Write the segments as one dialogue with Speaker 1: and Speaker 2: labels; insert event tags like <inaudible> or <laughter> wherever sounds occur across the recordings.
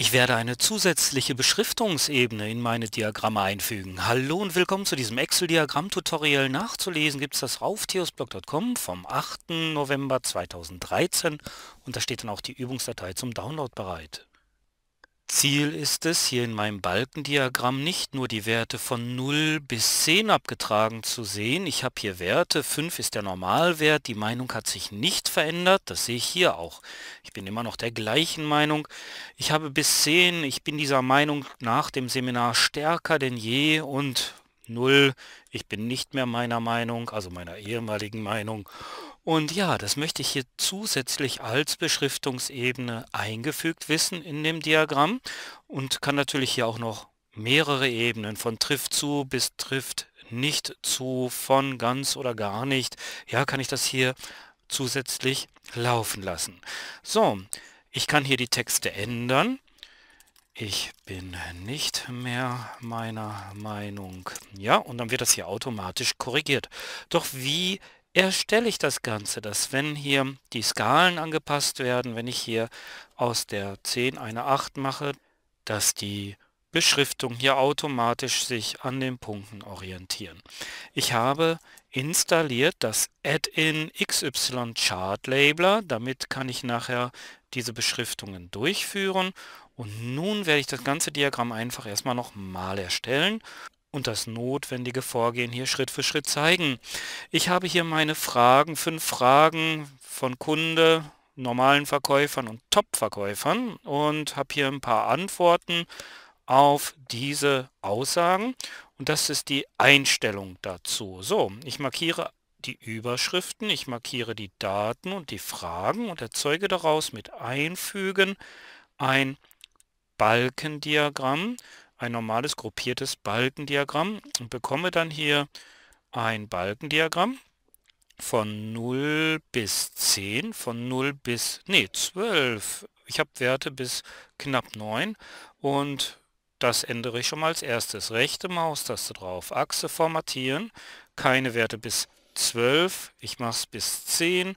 Speaker 1: Ich werde eine zusätzliche Beschriftungsebene in meine Diagramme einfügen. Hallo und willkommen zu diesem Excel-Diagramm-Tutorial. Nachzulesen gibt es das auf theosblog.com vom 8. November 2013 und da steht dann auch die Übungsdatei zum Download bereit. Ziel ist es, hier in meinem Balkendiagramm nicht nur die Werte von 0 bis 10 abgetragen zu sehen. Ich habe hier Werte, 5 ist der Normalwert, die Meinung hat sich nicht verändert, das sehe ich hier auch. Ich bin immer noch der gleichen Meinung. Ich habe bis 10, ich bin dieser Meinung nach dem Seminar stärker denn je und 0, ich bin nicht mehr meiner Meinung, also meiner ehemaligen Meinung und ja, das möchte ich hier zusätzlich als Beschriftungsebene eingefügt wissen in dem Diagramm und kann natürlich hier auch noch mehrere Ebenen von trifft zu bis trifft nicht zu, von ganz oder gar nicht. Ja, kann ich das hier zusätzlich laufen lassen. So, ich kann hier die Texte ändern. Ich bin nicht mehr meiner Meinung. Ja, und dann wird das hier automatisch korrigiert. Doch wie erstelle ich das Ganze, dass wenn hier die Skalen angepasst werden, wenn ich hier aus der 10 eine 8 mache, dass die Beschriftung hier automatisch sich an den Punkten orientieren. Ich habe installiert das Add-in XY Chart Labeler. Damit kann ich nachher diese Beschriftungen durchführen. Und nun werde ich das ganze Diagramm einfach erstmal nochmal erstellen und das notwendige Vorgehen hier Schritt für Schritt zeigen. Ich habe hier meine Fragen, fünf Fragen von Kunde, normalen Verkäufern und Top-Verkäufern und habe hier ein paar Antworten auf diese Aussagen und das ist die Einstellung dazu. So, ich markiere die Überschriften, ich markiere die Daten und die Fragen und erzeuge daraus mit Einfügen ein Balkendiagramm ein normales gruppiertes Balkendiagramm und bekomme dann hier ein Balkendiagramm von 0 bis 10, von 0 bis, nee, 12. Ich habe Werte bis knapp 9 und das ändere ich schon mal als erstes. Rechte Maustaste drauf, Achse formatieren, keine Werte bis 12, ich mache es bis 10,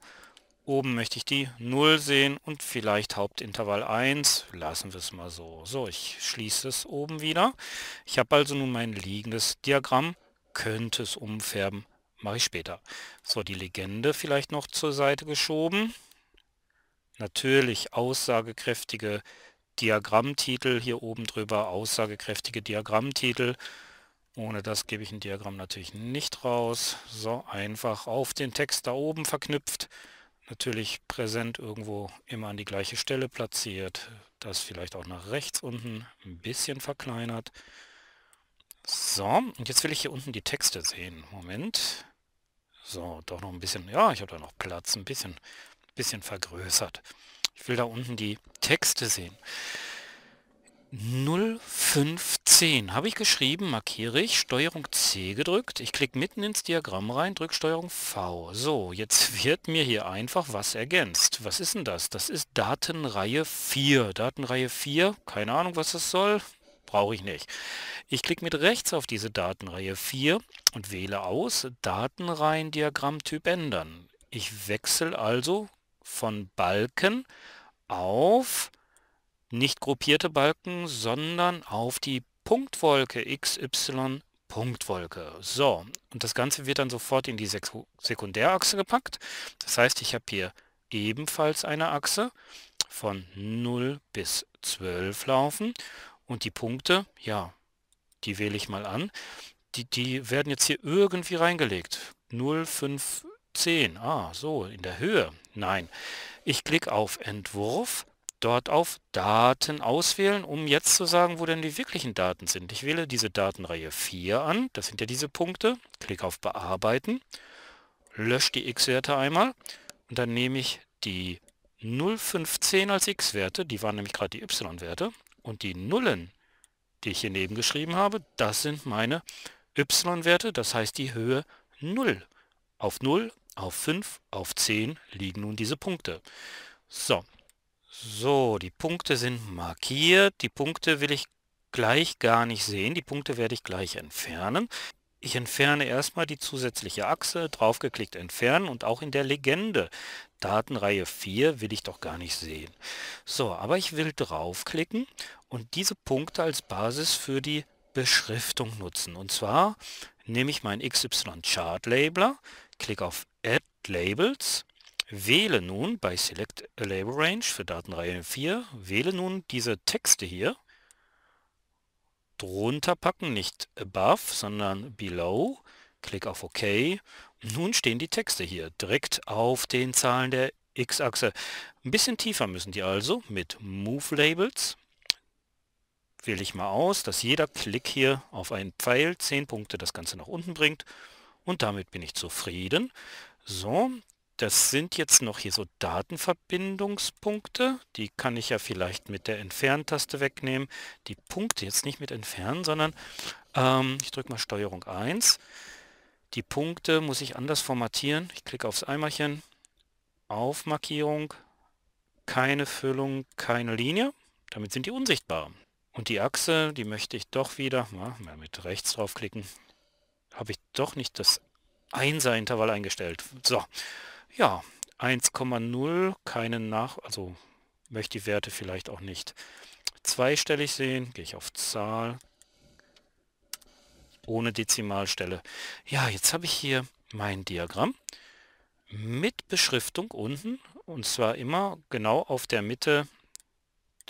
Speaker 1: Oben möchte ich die 0 sehen und vielleicht Hauptintervall 1. Lassen wir es mal so. So, ich schließe es oben wieder. Ich habe also nun mein liegendes Diagramm. Könnte es umfärben, mache ich später. So, die Legende vielleicht noch zur Seite geschoben. Natürlich aussagekräftige Diagrammtitel hier oben drüber, aussagekräftige Diagrammtitel. Ohne das gebe ich ein Diagramm natürlich nicht raus. So, einfach auf den Text da oben verknüpft natürlich präsent irgendwo immer an die gleiche Stelle platziert. Das vielleicht auch nach rechts unten ein bisschen verkleinert. So, und jetzt will ich hier unten die Texte sehen. Moment. So, doch noch ein bisschen, ja, ich habe da noch Platz, ein bisschen, bisschen vergrößert. Ich will da unten die Texte sehen. 0,15 10 habe ich geschrieben, markiere ich, Steuerung C gedrückt. Ich klicke mitten ins Diagramm rein, drücke Steuerung V. So, jetzt <laughs> wird mir hier einfach was ergänzt. Was ist denn das? Das ist Datenreihe 4. Datenreihe 4, keine Ahnung, was das soll, brauche ich nicht. Ich klicke mit rechts auf diese Datenreihe 4 und wähle aus Datenreihen-Diagrammtyp ändern. Ich wechsle also von Balken auf nicht gruppierte Balken, sondern auf die Punktwolke XY Punktwolke. So, und das Ganze wird dann sofort in die Sek Sekundärachse gepackt. Das heißt, ich habe hier ebenfalls eine Achse von 0 bis 12 laufen und die Punkte, ja, die wähle ich mal an. Die, die werden jetzt hier irgendwie reingelegt. 0, 5, 10. Ah, so, in der Höhe. Nein. Ich klicke auf Entwurf dort auf Daten auswählen, um jetzt zu sagen, wo denn die wirklichen Daten sind. Ich wähle diese Datenreihe 4 an, das sind ja diese Punkte, klicke auf Bearbeiten, lösche die X-Werte einmal und dann nehme ich die 0,510 als X-Werte, die waren nämlich gerade die Y-Werte und die Nullen, die ich hier neben geschrieben habe, das sind meine Y-Werte, das heißt die Höhe 0. Auf 0, auf 5, auf 10 liegen nun diese Punkte. So, so, die Punkte sind markiert. Die Punkte will ich gleich gar nicht sehen. Die Punkte werde ich gleich entfernen. Ich entferne erstmal die zusätzliche Achse, draufgeklickt entfernen und auch in der Legende Datenreihe 4 will ich doch gar nicht sehen. So, aber ich will draufklicken und diese Punkte als Basis für die Beschriftung nutzen. Und zwar nehme ich meinen XY Chart Labeler, klicke auf Add Labels Wähle nun bei Select Label Range für Datenreihe 4, wähle nun diese Texte hier, drunter packen, nicht above, sondern below, klick auf OK. Nun stehen die Texte hier direkt auf den Zahlen der X-Achse. Ein bisschen tiefer müssen die also mit Move Labels. Wähle ich mal aus, dass jeder Klick hier auf einen Pfeil 10 Punkte das Ganze nach unten bringt und damit bin ich zufrieden. So, das sind jetzt noch hier so Datenverbindungspunkte. Die kann ich ja vielleicht mit der Entferntaste wegnehmen. Die Punkte jetzt nicht mit entfernen, sondern ähm, ich drücke mal Steuerung 1. Die Punkte muss ich anders formatieren. Ich klicke aufs Eimerchen, auf Markierung, keine Füllung, keine Linie. Damit sind die unsichtbar. Und die Achse, die möchte ich doch wieder, mal mit rechts draufklicken, habe ich doch nicht das Einser-Intervall eingestellt. So, ja, 1,0, keinen Nach, also möchte die Werte vielleicht auch nicht zweistellig sehen. Gehe ich auf Zahl. Ohne Dezimalstelle. Ja, jetzt habe ich hier mein Diagramm mit Beschriftung unten und zwar immer genau auf der Mitte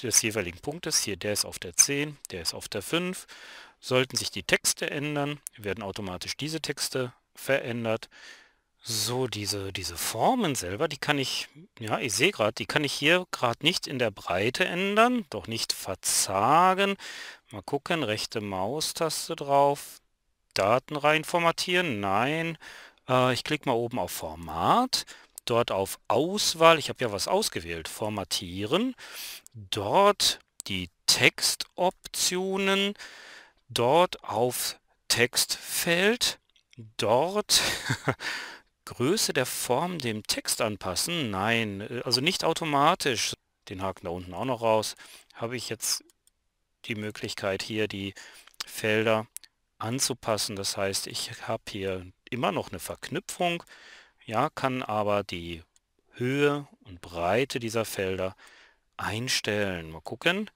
Speaker 1: des jeweiligen Punktes. Hier, der ist auf der 10, der ist auf der 5. Sollten sich die Texte ändern, werden automatisch diese Texte verändert. So, diese, diese Formen selber, die kann ich, ja, ich sehe gerade, die kann ich hier gerade nicht in der Breite ändern, doch nicht verzagen. Mal gucken, rechte Maustaste drauf, Daten rein formatieren, nein. Äh, ich klicke mal oben auf Format, dort auf Auswahl, ich habe ja was ausgewählt, formatieren. Dort die Textoptionen, dort auf Textfeld, dort <laughs> Größe der Form dem Text anpassen? Nein, äh, also nicht automatisch. Den Haken da unten auch noch raus. Habe ich jetzt die Möglichkeit hier die Felder anzupassen. Das heißt, ich habe hier immer noch eine Verknüpfung, ja, kann aber die Höhe und Breite dieser Felder einstellen. Mal gucken.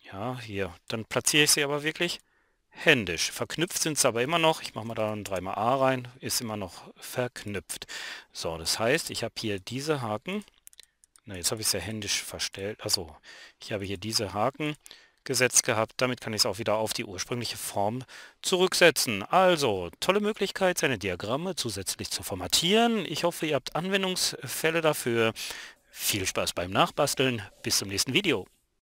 Speaker 1: Ja, hier. Dann platziere ich sie aber wirklich händisch. Verknüpft sind es aber immer noch. Ich mache mal da ein 3xA rein. Ist immer noch verknüpft. So, das heißt, ich habe hier diese Haken. Na, jetzt habe ich es ja händisch verstellt. Also, ich habe hier diese Haken gesetzt gehabt. Damit kann ich es auch wieder auf die ursprüngliche Form zurücksetzen. Also, tolle Möglichkeit, seine Diagramme zusätzlich zu formatieren. Ich hoffe, ihr habt Anwendungsfälle dafür. Viel Spaß beim Nachbasteln. Bis zum nächsten Video.